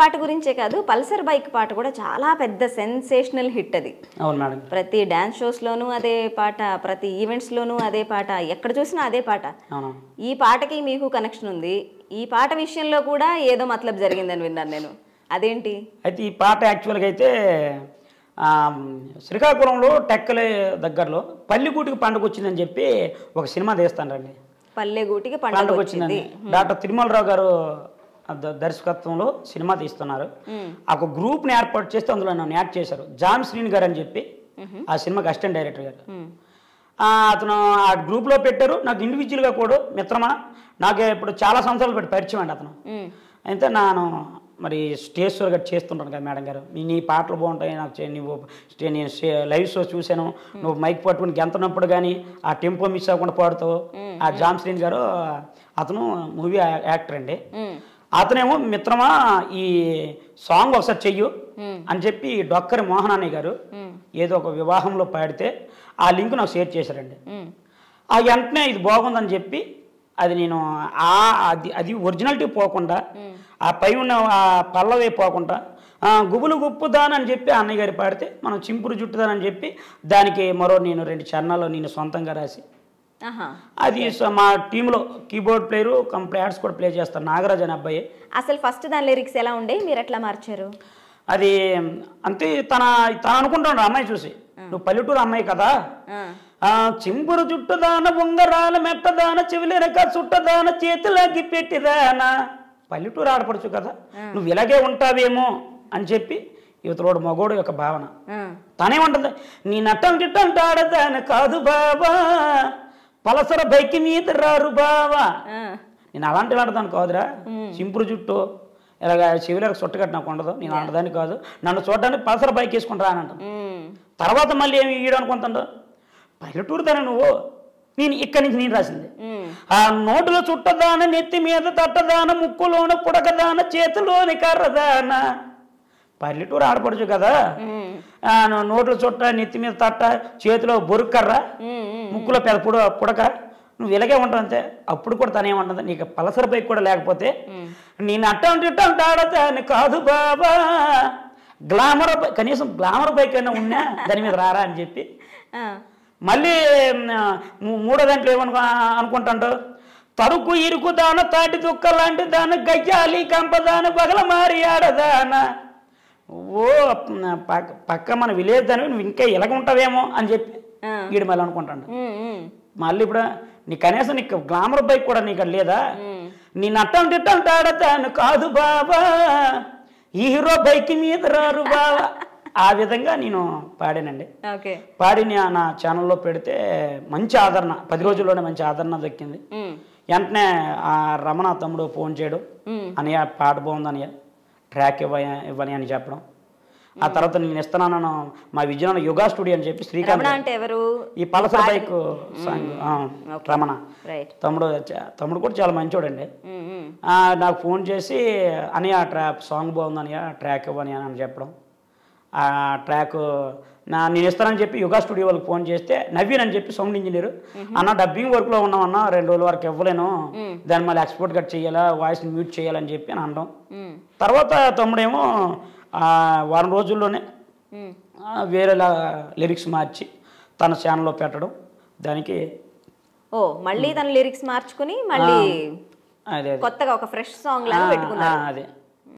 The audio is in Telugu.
పాట గురించే కాదు పల్సర్ బైక్ పాట కూడా చాలా పెద్ద సెన్సేషనల్ హిట్ అది అవును మేడం ప్రతి డాన్స్ షోస్లోనూ అదే పాట ప్రతి ఈవెంట్స్ లోను అదే పాట ఎక్కడ చూసినా అదే పాట ఈ పాటకి మీకు కనెక్షన్ ఉంది ఈ పాట విషయంలో కూడా ఏదో మతలబ్ జరిగిందని విన్నాను నేను అదేంటి అయితే ఈ పాట యాక్చువల్గా అయితే శ్రీకాకుళంలో టెక్కల దగ్గరలో పల్లిగూటికి పండుగ వచ్చిందని చెప్పి ఒక సినిమా తీస్తానండి పల్లెగూటికి పండుగ వచ్చింది డాక్టర్ తిరుమలరావు గారు దర్శకత్వంలో సినిమా తీస్తున్నారు ఆ గ్రూప్ని ఏర్పాటు చేస్తే అందులో నన్ను యాడ్ చేశారు జామ్ శ్రీన్ గారు అని చెప్పి ఆ సినిమాకి అసిస్టెంట్ డైరెక్టర్ గారు అతను ఆ గ్రూప్లో పెట్టారు నాకు గా కూడా మిత్రమా నాకు ఇప్పుడు చాలా సంవత్సరాలు పెట్టి పరిచయం అండి అతను అయితే నేను మరి స్టేజ్ షో గట్టి చేస్తుంటాను కదా మేడం గారు నీ పాటలు బాగుంటాయి నాకు నువ్వు నేను లైవ్ షో చూశాను నువ్వు మైక్ పట్టుకుని గెంతనప్పుడు కానీ ఆ టెంపో మిస్ అవ్వకుండా పాడుతావు ఆ జామ్ శ్రీన్ గారు అతను మూవీ యాక్టర్ అండి అతనేమో మిత్రమా ఈ సాంగ్ ఒకసారి చెయ్యు అని చెప్పి డొక్కరి మోహన్ అన్నయ్య గారు ఏదో ఒక వివాహంలో పాడితే ఆ లింక్ నాకు షేర్ చేశారండి ఆ వెంటనే ఇది బాగుందని చెప్పి అది నేను ఆ అది అది ఒరిజినాలిటీ పోకుండా ఆ పై ఉన్న ఆ పల్లవే పోకుండా గుబులు గుప్పుదానని చెప్పి అన్నయ్య గారి పాడితే మనం చింపురు జుట్టుదానని చెప్పి దానికి మరో నేను రెండు చన్నాలు నేను సొంతంగా రాసి అది మా టీంలో కీబోర్డ్ ప్లేయర్ ప్లేయర్స్ కూడా ప్లే చేస్తారు నాగరాజ్ అని అబ్బాయి అసలు ఫస్ట్ దాని లిరిక్స్ ఎలా ఉండే మీరు ఎట్లా మార్చారు అది అంతే తన తను అనుకుంటాడు అమ్మాయి చూసి నువ్వు పల్లెటూరు అమ్మాయి కదా చింపురు చుట్టదాన ఉంగరాల మెత్తదాన చెవిలెనక చుట్టదాన చేతులకి పెట్టిదాన పల్లెటూరు ఆడపడచ్చు కదా నువ్వు ఇలాగే ఉంటావేమో అని చెప్పి యువతలోడు మగోడు యొక్క భావన తనేమంటుంది నీ నట్టం గిట్టం ఆడదాను కాదు బాబా పలసర బైక్ మీద రారు బావా నేను అలాంటి వాడదాను కాదురా చింపురు చుట్టూ ఇలాగ చెవిలకు చుట్టగట్టు నాకు ఉండదు నేను అలాంటిదాన్ని కాదు నన్ను చూడడానికి పలసర బైక్ వేసుకుంటా అని అంటాను తర్వాత మళ్ళీ ఏమి ఇయ్యడానుకుంటాడు పల్లెటూరు తన నువ్వు నేను ఇక్కడి నుంచి నేను రాసింది ఆ నోటిలో చుట్టదాన నెత్తి మీద తట్టదాన ముక్కులోన పుడకదాన చేతిలోని కర్రదాన పల్లెటూరు ఆడపడచ్చు కదా నోట్లో చుట్ట నెత్తి మీద తట్ట చేతిలో బొరుక్కర్రా ముక్కులో పెద్ద పొడ పుడక నువ్వు ఇలాగే ఉంటావు అంతే అప్పుడు కూడా తనే ఉంటుంది నీకు పలసర బైక్ కూడా లేకపోతే నేను అట్టం తిట్టం తాడతాను కాదు బాబా గ్లామర్ కనీసం గ్లామర్ బైక్ అయినా ఉన్నా దాని మీద రారా అని చెప్పి మళ్ళీ మూడో దాంట్లో ఏమనుకో అనుకుంటాడు తరుకు ఇరుకు దాన తాటి దుక్క లాంటి దాన గయ్యాలి కంపదాన బగల మారి అన్న ఓ పక్క పక్క మన విలేజ్ దాని నువ్వు ఇంకా ఇలాగ ఉంటావేమో అని చెప్పి వీడు మళ్ళీ అనుకుంటాడు మళ్ళీ ఇప్పుడు నీ కనీసం నీకు గ్లామర్ బైక్ కూడా నీకు లేదా నీ నట్టం తిట్టం తాడతాను కాదు బాబా ఈ హీరో బైక్ మీద రారు బాబా ఆ విధంగా నేను పాడానండి పాడి నా ఛానల్లో పెడితే మంచి ఆదరణ పది రోజుల్లోనే మంచి ఆదరణ దక్కింది వెంటనే ఆ రమణ తమ్ముడు ఫోన్ చేయడం అనయా పాట బాగుంది అనయా ట్రాక్ ఇవ్వ ఇవ్వని అని చెప్పడం ఆ తర్వాత నేను ఇస్తున్నాను మా విజయనగరం యుగా స్టూడియో అని చెప్పి శ్రీకాంత్ ఎవరు ఈ పల్సర్ బైక్ సాంగ్ రమణ తమ్ముడు తమ్ముడు కూడా చాలా చూడండి నాకు ఫోన్ చేసి అని ఆ ట్రాప్ సాంగ్ బాగుందని ట్రాక్ ఇవ్వని అని చెప్పడం ఆ ట్రాక్ నా నేను ఇస్తానని చెప్పి యుగా స్టూడియో వాళ్ళకి ఫోన్ చేస్తే నవీన్ అని చెప్పి సౌండ్ ఇంజనీర్ అన్న డబ్బింగ్ వర్క్ లో ఉన్నాం అన్న రెండు రోజుల వరకు ఇవ్వలేను దాన్ని మళ్ళీ ఎక్స్పోర్ట్ కట్ చేయాలా వాయిస్ మ్యూట్ చేయాలని చెప్పి అని అనడం తర్వాత తమ్ముడేమో వారం రోజుల్లోనే వేరేలా లిరిక్స్ మార్చి తన ఛానల్లో పెట్టడం దానికి ఓ మళ్ళీ తన లిరిక్స్ మార్చుకుని మళ్ళీ కొత్తగా ఒక ఫ్రెష్ సాంగ్ లాగా పెట్టుకున్నాను అదే